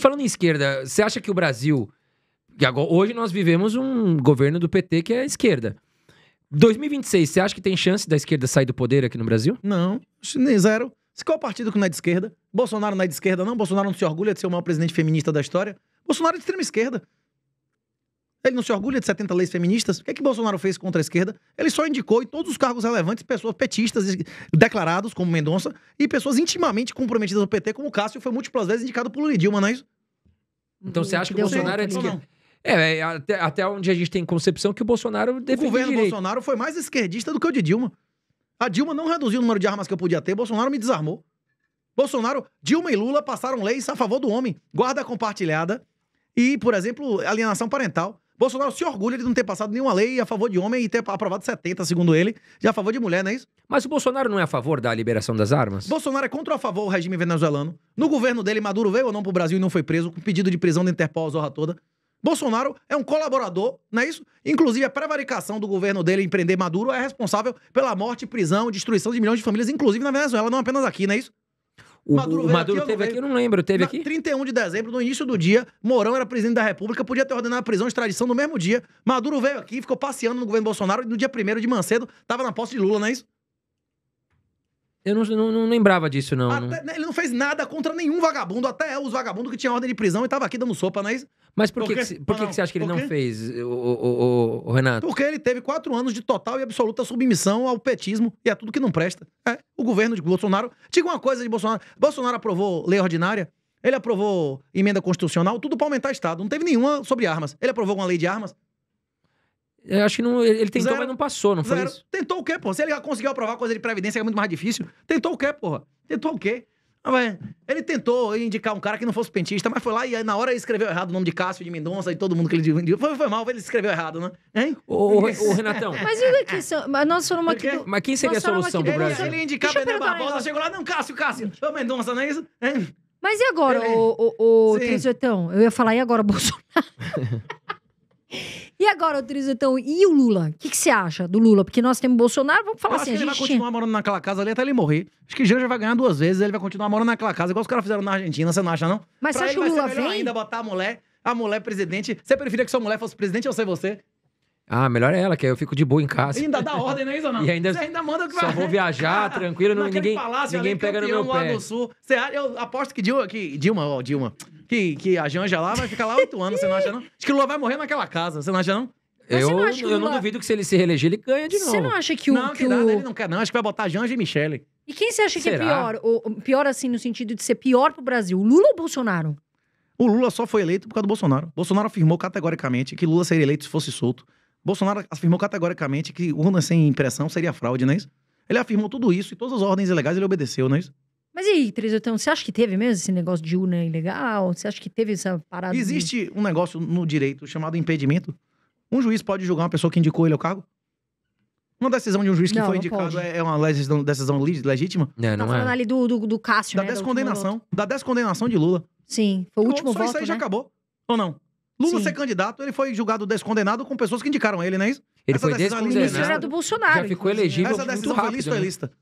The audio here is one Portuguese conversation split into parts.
Falando em esquerda, você acha que o Brasil. hoje nós vivemos um governo do PT que é esquerda. 2026, você acha que tem chance da esquerda sair do poder aqui no Brasil? Não, zero. Qual partido que não é de esquerda? Bolsonaro não é de esquerda, não? Bolsonaro não se orgulha de ser o maior presidente feminista da história? Bolsonaro é de extrema esquerda. Ele não se orgulha de 70 leis feministas. O que é que Bolsonaro fez contra a esquerda? Ele só indicou em todos os cargos relevantes pessoas petistas declarados, como Mendonça, e pessoas intimamente comprometidas ao PT, como o Cássio foi múltiplas vezes indicado por Lula Dilma, não é isso? Então você acha que o Bolsonaro é de né? esquerda? É, é, até, até onde a gente tem concepção que o Bolsonaro defende O governo direito. Bolsonaro foi mais esquerdista do que o de Dilma. A Dilma não reduziu o número de armas que eu podia ter, Bolsonaro me desarmou. Bolsonaro, Dilma e Lula passaram leis a favor do homem, guarda compartilhada e, por exemplo, alienação parental. Bolsonaro se orgulha de não ter passado nenhuma lei a favor de homem e ter aprovado 70, segundo ele, já a favor de mulher, não é isso? Mas o Bolsonaro não é a favor da liberação das armas? Bolsonaro é contra ou a favor do regime venezuelano. No governo dele, Maduro veio ou não pro Brasil e não foi preso, com pedido de prisão da Interpol, a zorra toda. Bolsonaro é um colaborador, não é isso? Inclusive, a prevaricação do governo dele em prender Maduro é responsável pela morte, prisão, destruição de milhões de famílias, inclusive na Venezuela, não apenas aqui, não é isso? O Maduro, o Maduro aqui, teve aqui, eu não lembro. Teve Na, aqui? 31 de dezembro, no início do dia, Mourão era presidente da República, podia ter ordenado a prisão de extradição no mesmo dia. Maduro veio aqui, ficou passeando no governo Bolsonaro e no dia 1 de Mancedo, tava na posse de Lula, não é isso? Eu não, não, não lembrava disso, não. Até, né, ele não fez nada contra nenhum vagabundo, até os vagabundos que tinham ordem de prisão e tava aqui dando sopa, não é isso? Mas por, por que, que, por que, que você acha que ele não fez, o, o, o, o, Renato? Porque ele teve quatro anos de total e absoluta submissão ao petismo e a tudo que não presta. É, o governo de Bolsonaro. Diga uma coisa de Bolsonaro. Bolsonaro aprovou lei ordinária, ele aprovou emenda constitucional, tudo para aumentar o Estado. Não teve nenhuma sobre armas. Ele aprovou uma lei de armas, eu acho que não, ele tentou, Zero. mas não passou, não foi isso? Tentou o quê, porra? Se ele conseguiu aprovar coisa de previdência, que é muito mais difícil. Tentou o quê, porra? Tentou o quê? Ah, ele tentou indicar um cara que não fosse pentista, mas foi lá e aí, na hora escreveu errado o nome de Cássio de Mendonça e todo mundo que ele foi, foi mal, ele escreveu errado, né? Hein? Ô, ô, Renatão. Mas e daqui? Mas nós somos aqui. Do... Mas quem seria a solução do, Brasil? Ele, ele indicar Bené Barbosa, chegou lá, não, Cássio, Cássio, o Mendonça, não é isso? Hein? Mas e agora, ô, ô, ô Trizetão? Eu ia falar, e agora, Bolsonaro? E agora, Triz, então, e o Lula? O que, você acha do Lula? Porque nós temos Bolsonaro, vamos falar Eu assim. Acho que ele gente... vai continuar morando naquela casa ali até ele morrer. Acho que Janja vai ganhar duas vezes, ele vai continuar morando naquela casa, igual os caras fizeram na Argentina, você não acha, não? Mas pra você acha que o Lula vai vem? ainda botar a mulher, a mulher presidente. Você preferia que sua mulher fosse presidente ou ser você? Ah, melhor é ela, que aí eu fico de boa em casa. E ainda dá ordem, né, é ou não? E ainda, você ainda manda que vai. Só vou viajar, cara, tranquilo, não, ninguém, ninguém pega no meu pé. Do Sul. Você, eu aposto que Dilma, que Dilma, ó, Dilma, que, que a Janja lá vai ficar lá oito anos, você não acha não? Acho que Lula vai morrer naquela casa, você não acha não? eu, não, eu Lula... não duvido que se ele se reeleger, ele ganha de novo. Você não acha que o. Não, que, que nada, o... ele não quer, não. Acho que vai botar Janja e Michele. E quem você acha Será? que é pior? pior assim, no sentido de ser pior pro Brasil? Lula ou Bolsonaro? O Lula só foi eleito por causa do Bolsonaro. Bolsonaro afirmou categoricamente que Lula seria eleito se fosse solto. Bolsonaro afirmou categoricamente que urna sem impressão seria fraude, não é isso? Ele afirmou tudo isso e todas as ordens ilegais ele obedeceu, não é isso? Mas e aí, Teresa, então, você acha que teve mesmo esse negócio de urna ilegal? Você acha que teve essa parada? Existe de... um negócio no direito chamado impedimento. Um juiz pode julgar uma pessoa que indicou ele ao cargo? Uma decisão de um juiz que não, foi indicado é uma decisão, legítima? É, não tá é. falando ali do, do, do Cássio, da né? Descondenação, da descondenação. Da descondenação de Lula. Sim, foi o então, último voto, Só isso aí né? já acabou. Ou não? Lula Sim. ser candidato, ele foi julgado descondenado com pessoas que indicaram ele, não é isso? Ele Essa foi é descondenado. Era do é Bolsonaro. Já ficou elegível Essa decisão rápido, foi lista né? é lista?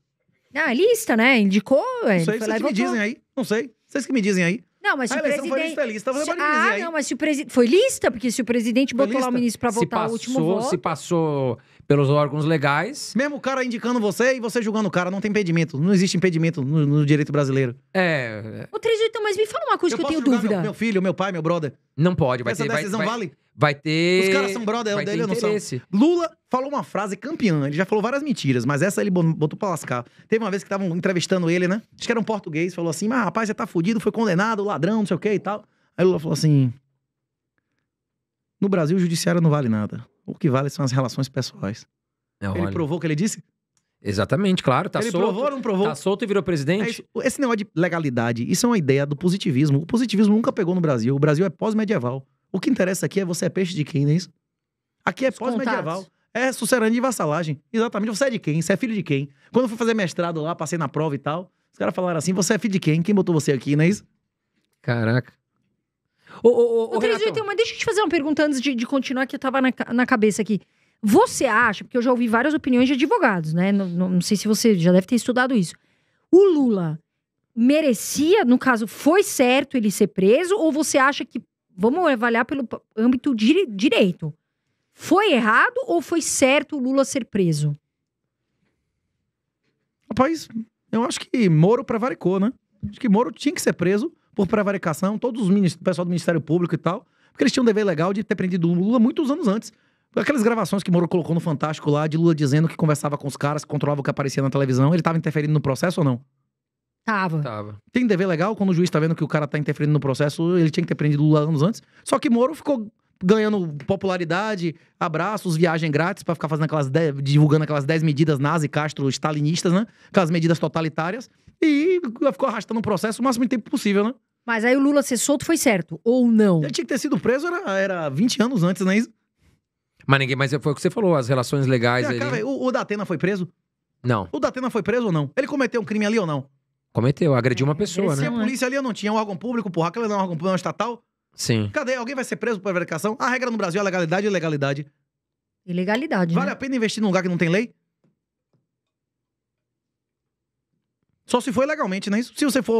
Ah, é lista, né? Indicou, Não sei, vocês que me dizem aí. Não sei. Vocês que me dizem aí. Não, mas se a ah, o presidente... foi lista, lista Ah, não, mas se o presidente... Foi lista? Porque se o presidente botou lá o ministro pra votar passou, o último voto... Se passou pelos órgãos legais... Mesmo o cara indicando você e você julgando o cara. Não tem impedimento. Não existe impedimento no, no direito brasileiro. É... é. Ô, 38, então, mas me fala uma coisa eu que eu tenho dúvida. Meu, meu filho, meu pai, meu brother. Não pode. Vai Essa ter, decisão vai, vai... vale? vai ter. Os caras são brother, é o dele, eu não sei. Lula falou uma frase campeã, ele já falou várias mentiras, mas essa ele botou pra lascar. Teve uma vez que estavam entrevistando ele, né? Acho que era um português, falou assim: mas ah, rapaz, você tá fudido, foi condenado, ladrão, não sei o que e tal. Aí Lula falou assim: no Brasil o judiciário não vale nada. O que vale são as relações pessoais. É, ele provou o que ele disse? Exatamente, claro, tá ele solto. provou ou não provou? Tá solto e virou presidente. É, esse negócio de legalidade, isso é uma ideia do positivismo. O positivismo nunca pegou no Brasil. O Brasil é pós-medieval. O que interessa aqui é você é peixe de quem, não é isso? Aqui é pós-medieval. É sucerania e vassalagem. Exatamente. Você é de quem? Você é filho de quem? Quando eu fui fazer mestrado lá, passei na prova e tal, os caras falaram assim: você é filho de quem? Quem botou você aqui, não é isso? Caraca. Ô, ô, ô, ô Renato... Deixa eu te fazer uma pergunta antes de, de continuar, que eu na, na cabeça aqui. Você acha, porque eu já ouvi várias opiniões de advogados, né? Não, não, não, sei se você já deve ter estudado isso. O Lula merecia, no caso, foi certo ele ser preso? Ou você acha que vamos avaliar pelo âmbito direito. Foi errado ou foi certo o Lula ser preso? Rapaz, eu acho que Moro prevaricou, né? Acho que Moro tinha que ser preso por prevaricação, todos os ministros, pessoal do Ministério Público e tal, porque eles tinham um dever legal de ter prendido Lula muitos anos antes. Aquelas gravações que Moro colocou no Fantástico lá, de Lula dizendo que conversava com os caras, que controlava o que aparecia na televisão, ele estava interferindo no processo ou não? Tava. Tava. Tem que dever legal quando o juiz tá vendo que o cara tá interferindo no processo, ele tinha que ter prendido Lula anos antes. Só que Moro ficou ganhando popularidade, abraços, viagem grátis para ficar fazendo aquelas divulgando aquelas 10 medidas nazi, Castro, stalinistas, né? Aquelas medidas totalitárias e ficou arrastando o processo o máximo de tempo possível, né? Mas aí o Lula ser solto foi certo ou não? Ele tinha que ter sido preso era, era 20 anos antes, não é isso? Mas ninguém, mas foi o que você falou, as relações legais é, ali. Cara, o, o Datena foi preso? Não. O Datena foi preso ou não? Ele cometeu um crime ali ou não? Cometeu, agrediu uma é, pessoa, né? Se é a polícia ali não tinha um órgão público, porra, aquela não é um órgão público, é um estatal. Sim. Cadê? Alguém vai ser preso por verificação? A regra no Brasil é legalidade e legalidade. Ilegalidade, Vale né? a pena investir num lugar que não tem lei? Só se for legalmente, não é isso? Se você for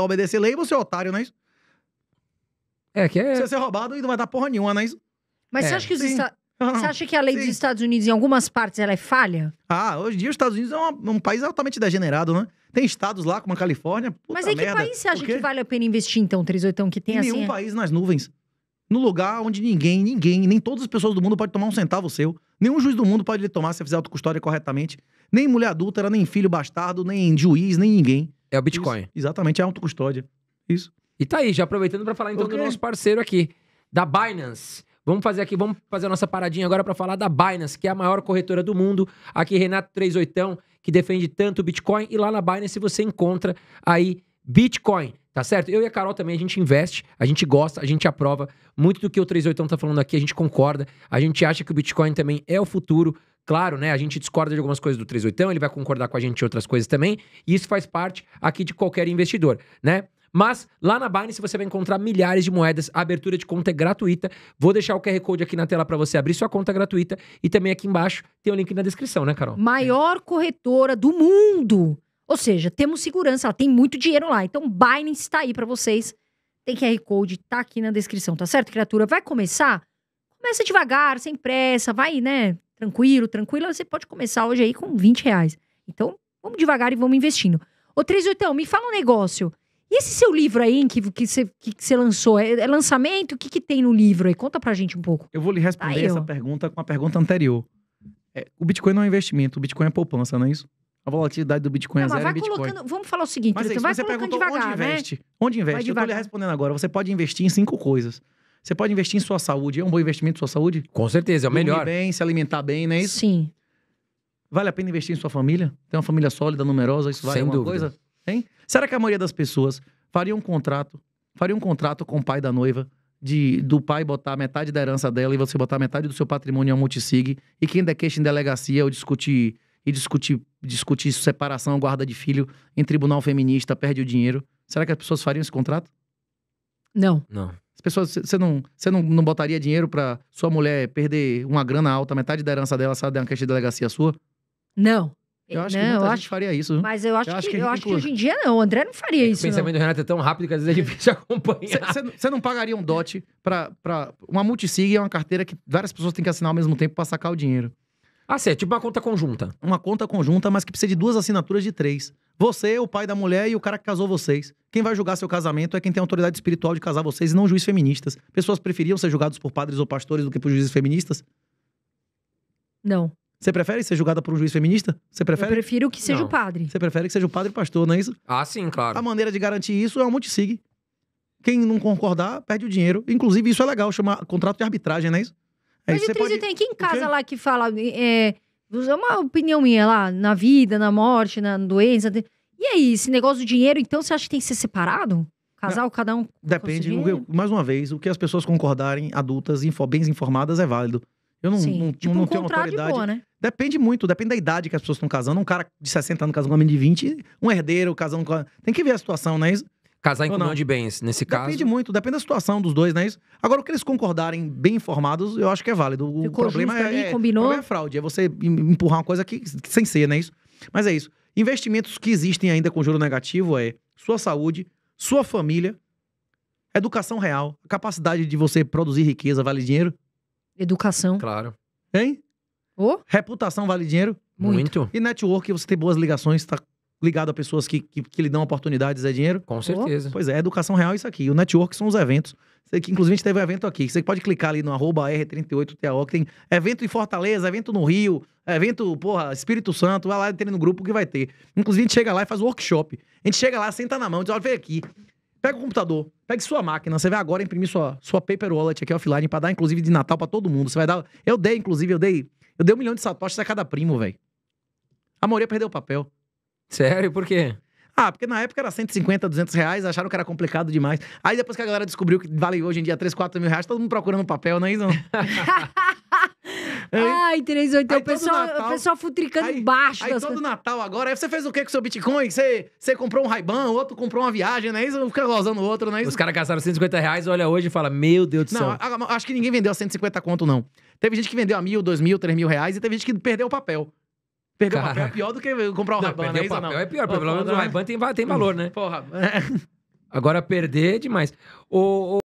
obedecer lei, você é otário, não é isso? É que é... Se você ser roubado, não vai dar porra nenhuma, não né? é isso? Mas é. você acha que os Você acha que a lei Sim. dos Estados Unidos, em algumas partes, ela é falha? Ah, hoje em dia os Estados Unidos é um, um país altamente degenerado, né? Tem estados lá, como a Califórnia. Mas em que merda. país você acha que vale a pena investir, então, 38, que tem em assim? Nenhum é... país nas nuvens. No lugar onde ninguém, ninguém, nem todas as pessoas do mundo pode tomar um centavo seu. Nenhum juiz do mundo pode lhe tomar se fizer autocustódia corretamente. Nem mulher adúltera, nem filho bastardo, nem juiz, nem ninguém. É o Bitcoin. Isso. Exatamente, é autocustódia. Isso. E tá aí, já aproveitando para falar então okay. do nosso parceiro aqui, da Binance. Vamos fazer aqui, vamos fazer a nossa paradinha agora para falar da Binance, que é a maior corretora do mundo. Aqui Renato 38, que defende tanto o Bitcoin e lá na Binance você encontra aí Bitcoin, tá certo? Eu e a Carol também a gente investe, a gente gosta, a gente aprova muito do que o 38 tá falando aqui, a gente concorda, a gente acha que o Bitcoin também é o futuro. Claro, né? A gente discorda de algumas coisas do 38, ele vai concordar com a gente em outras coisas também, e isso faz parte aqui de qualquer investidor, né? Mas lá na Binance você vai encontrar milhares de moedas, a abertura de conta é gratuita. Vou deixar o QR Code aqui na tela para você abrir sua conta gratuita e também aqui embaixo tem o link na descrição, né, Carol? Maior corretora do mundo. Ou seja, temos segurança, ela tem muito dinheiro lá. Então Binance está aí para vocês. Tem QR Code, tá aqui na descrição, tá certo, criatura? Vai começar? Começa devagar, sem pressa, vai, né? Tranquilo, tranquilo. Você pode começar hoje aí com 20 reais. Então, vamos devagar e vamos investindo. Ô, 38, me fala um negócio. E esse seu livro aí que, que, você, que você lançou, é, é lançamento? O que, que tem no livro aí? Conta pra gente um pouco. Eu vou lhe responder aí, essa pergunta com a pergunta anterior. É, o Bitcoin não é investimento, o Bitcoin é poupança, não é isso? A volatilidade do Bitcoin é não, é zero Bitcoin. Vamos falar o seguinte, mas vai você colocando devagar, né? onde investe? Né? Onde investe? eu tô lhe respondendo agora. Você pode investir em cinco coisas. Você pode investir em sua saúde. É um bom investimento em sua saúde? Com certeza, é o Dormir melhor. bem, se alimentar bem, não é isso? Sim. Vale a pena investir em sua família? Tem uma família sólida, numerosa, isso vale Sem alguma dúvida. coisa? Tem? Será que a maioria das pessoas faria um contrato, faria um contrato com o pai da noiva, de, do pai botar metade da herança dela e você botar metade do seu patrimônio em um multisig, e quem der queixa em delegacia ou discutir e discutir, discutir separação, guarda de filho em tribunal feminista, perde o dinheiro. Será que as pessoas fariam esse contrato? Não. Não. As pessoas, você não, você não, não botaria dinheiro para sua mulher perder uma grana alta, metade da herança dela, sabe dar uma queixa de delegacia sua? Não. Eu acho não, que muita gente acho... faria isso. Mas eu acho, eu que, acho que, eu acho que hoje em dia não. O André não faria é isso. O pensamento não. do Renato é tão rápido que às vezes é, é. difícil acompanhar. Você não pagaria um dote para Uma multisig é uma carteira que várias pessoas têm que assinar ao mesmo tempo para sacar o dinheiro. Ah, sim, é tipo uma conta conjunta. Uma conta conjunta, mas que precisa de duas assinaturas de três. Você, o pai da mulher e o cara que casou vocês. Quem vai julgar seu casamento é quem tem autoridade espiritual de casar vocês e não juízes feministas. Pessoas preferiam ser julgados por padres ou pastores do que por juízes feministas? Não. Você prefere ser julgada por um juiz feminista? Você prefere? Eu prefiro que seja não. o padre. Você prefere que seja o padre pastor, não é isso? Ah, sim, claro. A maneira de garantir isso é o multisig. Quem não concordar, perde o dinheiro. Inclusive, isso é legal, chama contrato de arbitragem, não é isso? É Mas, isso, Beatriz, pode... tem aqui em casa lá que fala... É, é, uma opinião minha lá, na vida, na morte, na doença... E aí, esse negócio do dinheiro, então, você acha que tem que ser separado? Casal, é, cada um... Depende. mais uma vez, o que as pessoas concordarem, adultas, info, bem informadas, é válido. Eu não, não, tipo, não um tenho uma autoridade. Boa, né? Depende muito, depende da idade que as pessoas estão casando. Um cara de 60 anos casando com uma menina de 20, um herdeiro casando com. Tem que ver a situação, não é isso? Casar em comunhão de bens, nesse depende caso. Depende muito, depende da situação dos dois, não é isso? Agora, o que eles concordarem bem informados, eu acho que é válido. O Ficou problema é, ali, é, combinou. O problema é fraude, é você empurrar uma coisa que, que, sem ser, não é isso? Mas é isso. Investimentos que existem ainda com juro negativo é sua saúde, sua família, educação real, capacidade de você produzir riqueza, vale dinheiro, Educação. Claro. Hein? Oh? Reputação vale dinheiro? Muito. Muito. E network, você tem boas ligações, tá ligado a pessoas que, que, que lhe dão oportunidades, é dinheiro? Com certeza. Oh. Pois é, educação real é isso aqui. E o network são os eventos. Você, que, inclusive, a gente teve um evento aqui. Você pode clicar ali no R38TAO, que tem evento em Fortaleza, evento no Rio, evento, porra, Espírito Santo, vai lá e tem no grupo que vai ter. Inclusive, a gente chega lá e faz workshop. A gente chega lá, senta na mão, diz, olha, vem aqui. Pega o computador, pega sua máquina. Você vai agora imprimir sua, sua paper wallet aqui offline para dar, inclusive, de Natal para todo mundo. Você vai dar. Eu dei, inclusive, eu dei. Eu dei um milhão de satoshis a cada primo, velho. A maioria perdeu o papel. Sério? Por quê? Ah, porque na época era 150, 200 reais, acharam que era complicado demais. Aí depois que a galera descobriu que vale hoje em dia 3, 4 mil reais, todo mundo procurando papel, não é isso? Ai, 381, é o pessoal, é Natal, pessoal futricando aí, embaixo. Aí todo coisas. Natal agora, aí você fez o que com seu Bitcoin? Você, você comprou um Raiban, outro comprou uma viagem, não é isso? Fica gozando o outro, não é isso? Os caras gastaram 150 reais, olha hoje e fala, meu Deus do não, céu. Não, acho que ninguém vendeu a 150 conto, não. Teve gente que vendeu a mil, dois mil, três mil reais e teve gente que perdeu o papel. Perdeu o papel é pior do que comprar um não, ray o não é isso? é pior. Pelo menos o ray tem, tem valor, né? Porra. Agora perder é demais. O, o...